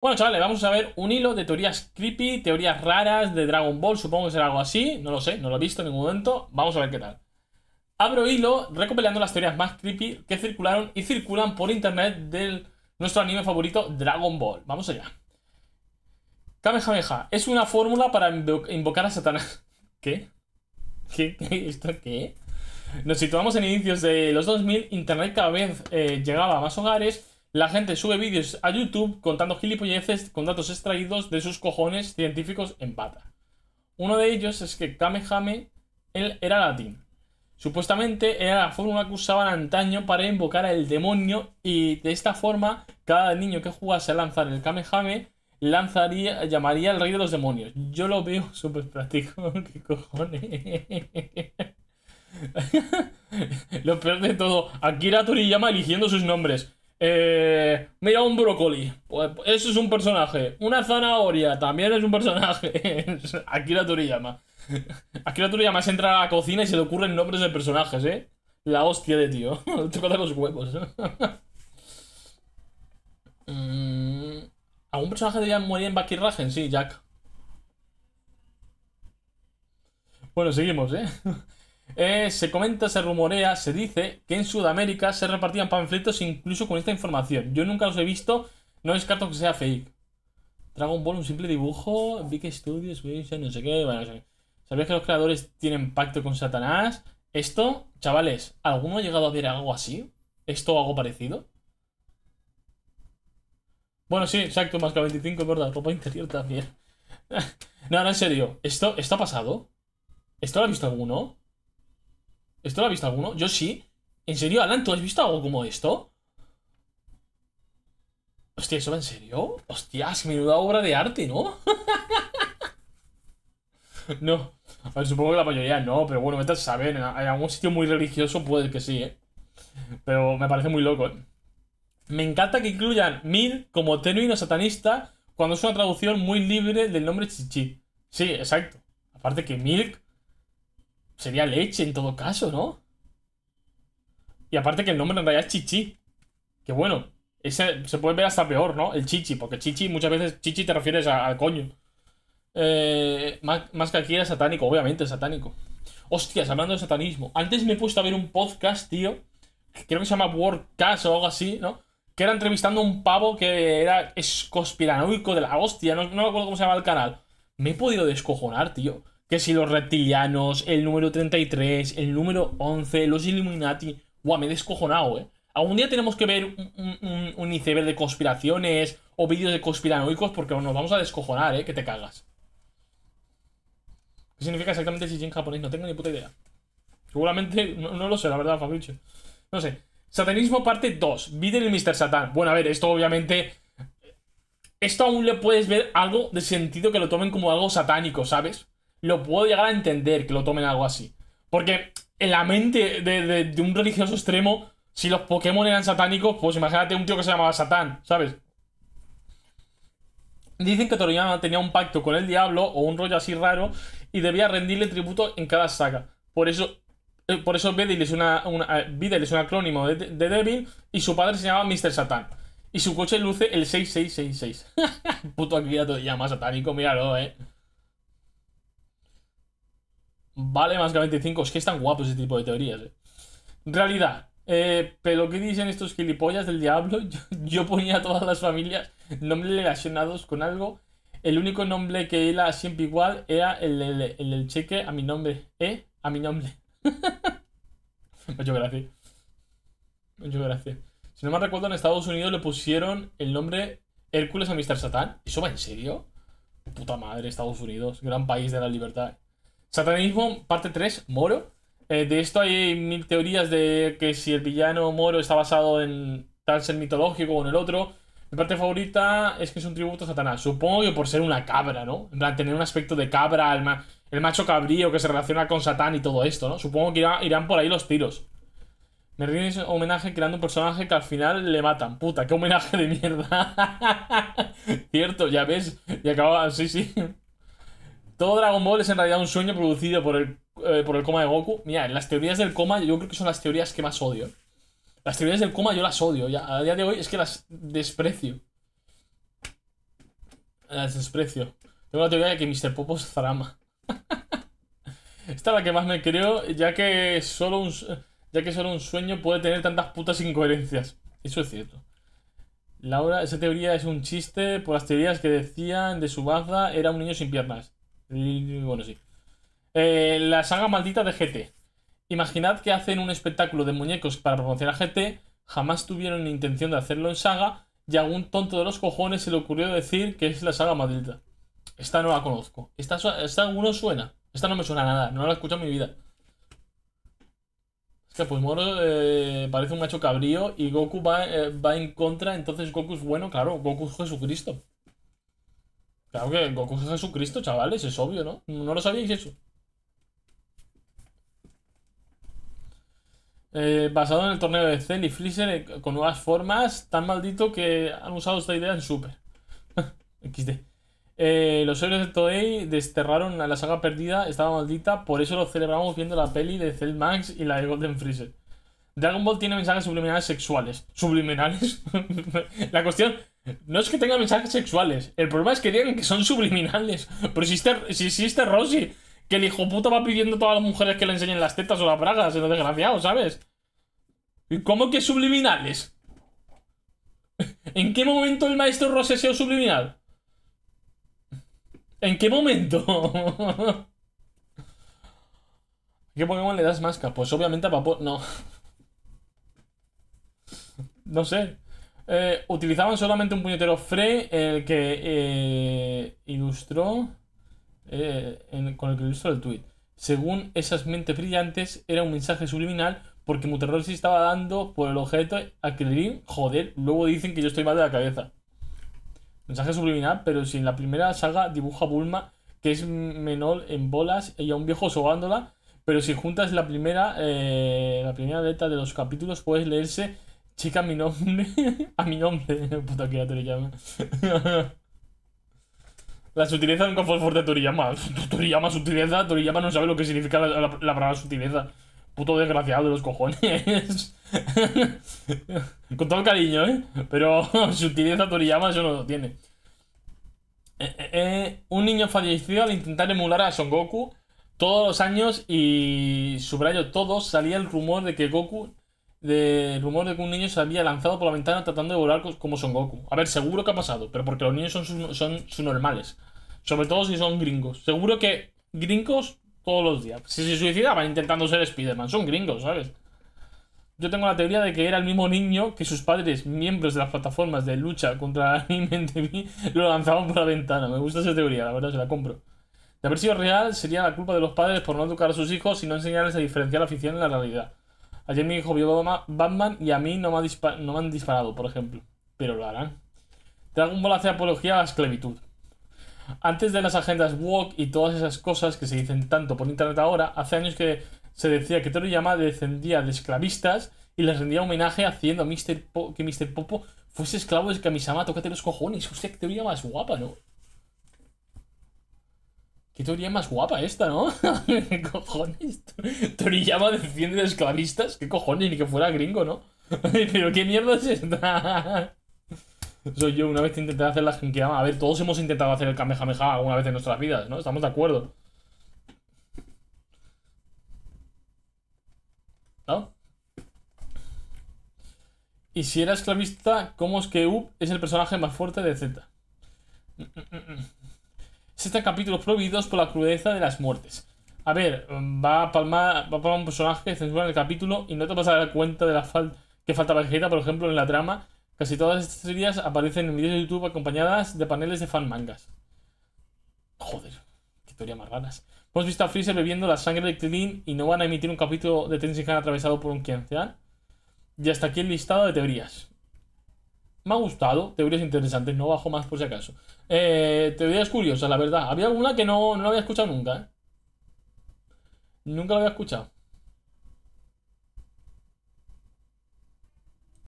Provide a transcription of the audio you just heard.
Bueno, chavales, vamos a ver un hilo de teorías creepy, teorías raras de Dragon Ball, supongo que será algo así, no lo sé, no lo he visto en ningún momento, vamos a ver qué tal. Abro hilo recopilando las teorías más creepy que circularon y circulan por internet de nuestro anime favorito, Dragon Ball. Vamos allá. Kamehameha es una fórmula para invocar a Satanás. ¿Qué? ¿Qué? ¿Esto qué? Nos situamos en inicios de los 2000, internet cada vez eh, llegaba a más hogares la gente sube vídeos a YouTube contando gilipolleces con datos extraídos de sus cojones científicos en bata. Uno de ellos es que Kamehame era latín. Supuestamente era la fórmula que usaban antaño para invocar al demonio y de esta forma cada niño que jugase a lanzar el Kamehame lanzaría, llamaría al rey de los demonios. Yo lo veo súper práctico, qué cojones. lo peor de todo, Akira Toriyama eligiendo sus nombres. Eh, mira un brócoli. Pues, pues, eso es un personaje. Una zanahoria también es un personaje. Akira Toriyama. Akira Toriyama se entra a la cocina y se le ocurren nombres de personajes, ¿eh? La hostia de tío. de los huevos. Mm, ¿Algún personaje debería morir en Bucky Sí, Jack. Bueno, seguimos, ¿eh? Eh, se comenta, se rumorea, se dice que en Sudamérica se repartían panfletos incluso con esta información. Yo nunca los he visto, no descarto que sea fake. Dragon Ball, un simple dibujo, Big Studios, no sé qué, no sé ¿Sabéis que los creadores tienen pacto con Satanás? Esto, chavales, ¿alguno ha llegado a ver algo así? ¿Esto o algo parecido? Bueno, sí, exacto, más que 25, ¿verdad? Ropa interior también. no, no, en serio, ¿esto, ¿esto ha pasado? ¿Esto lo ha visto alguno? ¿Esto lo ha visto alguno? Yo sí. ¿En serio, Alan? ¿Tú has visto algo como esto? Hostia, ¿eso va en serio? Hostias, menuda obra de arte, ¿no? no. supongo que la mayoría no, pero bueno, metas a saber. En algún sitio muy religioso puede que sí, ¿eh? Pero me parece muy loco, ¿eh? Me encanta que incluyan Mil como tenuino satanista cuando es una traducción muy libre del nombre Chichi. Sí, exacto. Aparte que Milk sería leche en todo caso, ¿no? Y aparte que el nombre en realidad es Chichi. Que bueno, ese se puede ver hasta peor, ¿no? El Chichi, porque Chichi muchas veces Chichi te refieres al coño. Eh, más, que aquí era satánico, obviamente, satánico. Hostias, hablando de satanismo. Antes me he puesto a ver un podcast, tío. creo que se llama Wordcast o algo así, ¿no? Que era entrevistando a un pavo que era escospiranoico de la hostia. No, no me acuerdo cómo se llama el canal. Me he podido descojonar, tío que si los reptilianos, el número 33, el número 11, los Illuminati. Guau, me he descojonado, eh. Algún día tenemos que ver un, iceberg de conspiraciones o vídeos de conspiranoicos porque nos vamos a descojonar, eh, que te cagas. ¿Qué significa exactamente si en japonés? No tengo ni puta idea. Seguramente, no, lo sé, la verdad, Fabricio. No sé. Satanismo parte 2. Viden el Mr. Satan. Bueno, a ver, esto obviamente. Esto aún le puedes ver algo de sentido que lo tomen como algo satánico, ¿sabes? lo puedo llegar a entender que lo tomen algo así. Porque en la mente de, un religioso extremo, si los Pokémon eran satánicos, pues imagínate un tío que se llamaba Satán, ¿sabes? Dicen que Toriyama tenía un pacto con el diablo o un rollo así raro y debía rendirle tributo en cada saga. Por eso, eh, por eso es, una, eh, es un acrónimo de, de, Devil y su padre se llamaba Mr. Satán Y su coche luce el 6666. Puto aquí de llama satánico, míralo, eh vale más que 25. Es que están guapos ese tipo de teorías. Eh. Realidad. Eh, pero ¿qué dicen estos gilipollas del diablo? Yo, ponía a todas las familias nombres relacionados con algo. El único nombre que era siempre igual era el, cheque a mi nombre. ¿Eh? A mi nombre. Mucho gracias. Mucho gracias. Si no me recuerdo, en Estados Unidos le pusieron el nombre Hércules a Mr. Satán. ¿Eso va en serio? Puta madre, Estados Unidos, gran país de la libertad. Satanismo, parte 3, Moro. Eh, de esto hay mil teorías de que si el villano Moro está basado en tal ser mitológico o en el otro. Mi parte favorita es que es un tributo a Satanás. Supongo que por ser una cabra, ¿no? En plan, tener un aspecto de cabra, el, macho cabrío que se relaciona con Satán y todo esto, ¿no? Supongo que irán por ahí los tiros. Me ese homenaje creando un personaje que al final le matan. Puta, qué homenaje de mierda. Cierto, ya ves. Y acababa Sí, sí. Todo Dragon Ball es en realidad un sueño producido por el, eh, por el coma de Goku. Mira, las teorías del coma yo creo que son las teorías que más odio. Las teorías del coma yo las odio. Ya, a día de hoy es que las desprecio. Las desprecio. Tengo la teoría de que Mr. Popo es Zarama. Esta es la que más me creo, ya que solo un, ya que solo un sueño puede tener tantas putas incoherencias. Eso es cierto. Laura, esa teoría es un chiste por las teorías que decían de su baza era un niño sin piernas. Bueno, sí. Eh, la saga maldita de GT. Imaginad que hacen un espectáculo de muñecos para promocionar a GT, jamás tuvieron intención de hacerlo en saga, y a un tonto de los cojones se le ocurrió decir que es la saga maldita. Esta no la conozco. Esta, esta uno suena. Esta no me suena nada, no la he escuchado en mi vida. Es que pues Moro eh, parece un macho cabrío y Goku va, eh, va en contra, entonces Goku es bueno, claro, Goku es Jesucristo. Claro que Goku es Jesucristo, chavales, es obvio, ¿no? No lo sabíais eso. Eh, basado en el torneo de Cell y Freezer eh, con nuevas formas, tan maldito que han usado esta idea en Super. XD. Eh, los héroes de Toei desterraron a la saga perdida, estaba maldita, por eso lo celebramos viendo la peli de Cell Max y la de Golden Freezer. Dragon Ball tiene mensajes subliminales sexuales. ¿Subliminales? la cuestión no es que tenga mensajes sexuales. El problema es que digan que son subliminales. Pero si existe, si existe Rossi, que el hijo puta va pidiendo a todas las mujeres que le enseñen las tetas o las bragas, es desgraciado, ¿sabes? ¿Y cómo que subliminales? ¿En qué momento el maestro Rossi ha subliminal? ¿En qué momento? ¿Qué Pokémon le das máscara? Pues obviamente a Papo. No. No sé. Eh, utilizaban solamente un puñetero Fre el que eh, ilustró eh, con el que ilustró el tweet. Según esas mentes brillantes, era un mensaje subliminal porque se estaba dando por el objeto a Joder, luego dicen que yo estoy mal de la cabeza. Mensaje subliminal, pero si en la primera saga dibuja Bulma, que es menor en bolas, y a un viejo sobándola. Pero si juntas la primera, la primera letra de los capítulos, puedes leerse Chica, a mi nombre. a mi nombre. Puta que ya Toriyama. la sutileza nunca fue fuerte de Toriyama. Toriyama, sutileza. Toriyama no sabe lo que significa la, palabra sutileza. Puto desgraciado de los cojones. Con todo el cariño, ¿eh? Pero sutileza Toriyama eso no lo tiene. Eh, eh, eh, un niño fallecido al intentar emular a Son Goku. Todos los años y subrayo todos salía el rumor de que Goku del rumor de que un niño se había lanzado por la ventana tratando de volar como Son Goku. A ver, seguro que ha pasado, pero porque los niños son, sus, son normales. Sobre todo si son gringos. Seguro que gringos todos los días. Si se suicidaban intentando ser Spider-Man, son gringos, ¿sabes? Yo tengo la teoría de que era el mismo niño que sus padres, miembros de las plataformas de lucha contra anime en TV, lo lanzaban por la ventana. Me gusta esa teoría, la verdad, se la compro. De haber sido real, sería la culpa de los padres por no educar a sus hijos y no enseñarles a diferenciar la ficción de la realidad. Ayer mi hijo vio Batman y a mí no me, han disparado, por ejemplo. Pero lo harán. un Ball de apología a la esclavitud. Antes de las agendas walk y todas esas cosas que se dicen tanto por internet ahora, hace años que se decía que Toriyama descendía de esclavistas y les rendía homenaje haciendo a Mr. que Mr. Popo fuese esclavo de Kamisama. Tócate los cojones, usted teoría más guapa, ¿no? Qué teoría más guapa esta, ¿no? ¿Qué cojones? Toriyama defiende de esclavistas. ¿Qué cojones? Ni que fuera gringo, ¿no? Pero qué mierda es esta. Soy yo, una vez que intenté hacer la Genkidama. A ver, todos hemos intentado hacer el Kamehameha alguna vez en nuestras vidas, ¿no? Estamos de acuerdo. ¿No? Y si era esclavista, ¿cómo es que Up es el personaje más fuerte de Z? Mm, mm, mm, 60 capítulos prohibidos por la crudeza de las muertes. A ver, va a palmar, va a palmar un personaje, censura el capítulo y no te vas a dar cuenta de la falta que falta Vegeta, por ejemplo, en la trama. Casi todas estas teorías aparecen en vídeos de YouTube acompañadas de paneles de fan mangas. Joder, qué teoría más raras. Hemos visto a Freezer bebiendo la sangre de Krillin y no van a emitir un capítulo de Tenshinhan atravesado por un sea Y hasta aquí el listado de teorías me ha gustado, teorías interesantes, no bajo más por si acaso. Eh, teorías curiosas, la verdad. Había alguna que no, no la había escuchado nunca, ¿eh? Nunca la había escuchado.